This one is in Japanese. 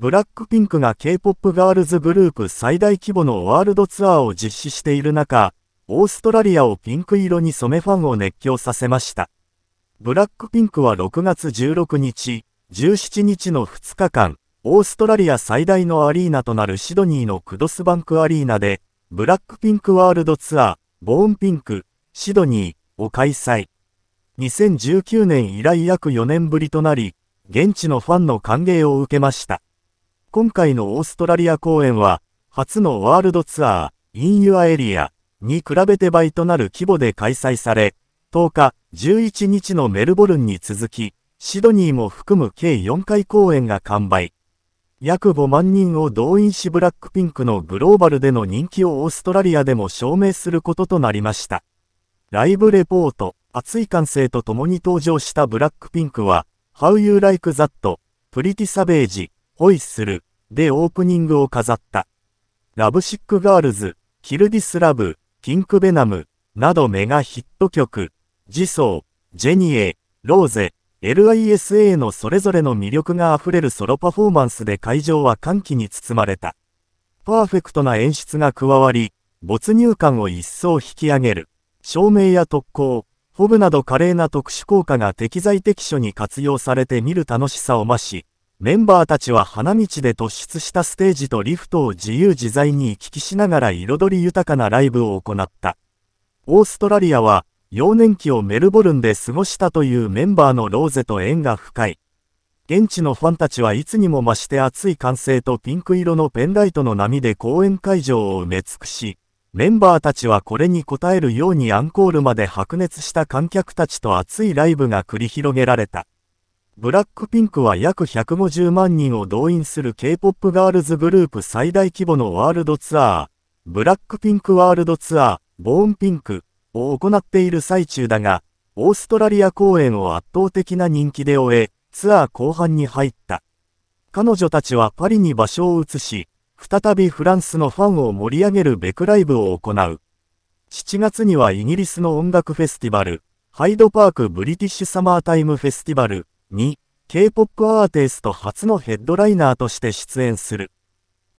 ブラックピンクが K-POP ガールズグループ最大規模のワールドツアーを実施している中、オーストラリアをピンク色に染めファンを熱狂させました。ブラックピンクは6月16日、17日の2日間、オーストラリア最大のアリーナとなるシドニーのクドスバンクアリーナで、ブラックピンクワールドツアー、ボーンピンク、シドニーを開催。2019年以来約4年ぶりとなり、現地のファンの歓迎を受けました。今回のオーストラリア公演は、初のワールドツアー、インユアエリアに比べて倍となる規模で開催され、10日、11日のメルボルンに続き、シドニーも含む計4回公演が完売。約5万人を動員しブラックピンクのグローバルでの人気をオーストラリアでも証明することとなりました。ライブレポート、熱い歓声と共に登場したブラックピンクは、How You Like That, Pretty Savage ホイッスルでオープニングを飾った。ラブシックガールズ、キルディスラブ、ピンクベナムなどメガヒット曲、ジソー、ジェニエ、ローゼ、LISA のそれぞれの魅力が溢れるソロパフォーマンスで会場は歓喜に包まれた。パーフェクトな演出が加わり、没入感を一層引き上げる。照明や特攻、ホブなど華麗な特殊効果が適材適所に活用されて見る楽しさを増し、メンバーたちは花道で突出したステージとリフトを自由自在に行き来しながら彩り豊かなライブを行った。オーストラリアは、幼年期をメルボルンで過ごしたというメンバーのローゼと縁が深い。現地のファンたちはいつにも増して熱い歓声とピンク色のペンライトの波で公演会場を埋め尽くし、メンバーたちはこれに応えるようにアンコールまで白熱した観客たちと熱いライブが繰り広げられた。ブラックピンクは約150万人を動員する K-POP ガールズグループ最大規模のワールドツアー、ブラックピンクワールドツアー、ボーンピンクを行っている最中だが、オーストラリア公演を圧倒的な人気で終え、ツアー後半に入った。彼女たちはパリに場所を移し、再びフランスのファンを盛り上げるベクライブを行う。7月にはイギリスの音楽フェスティバル、ハイドパークブリティッシュサマータイムフェスティバル、2、K-POP アーティスト初のヘッドライナーとして出演する。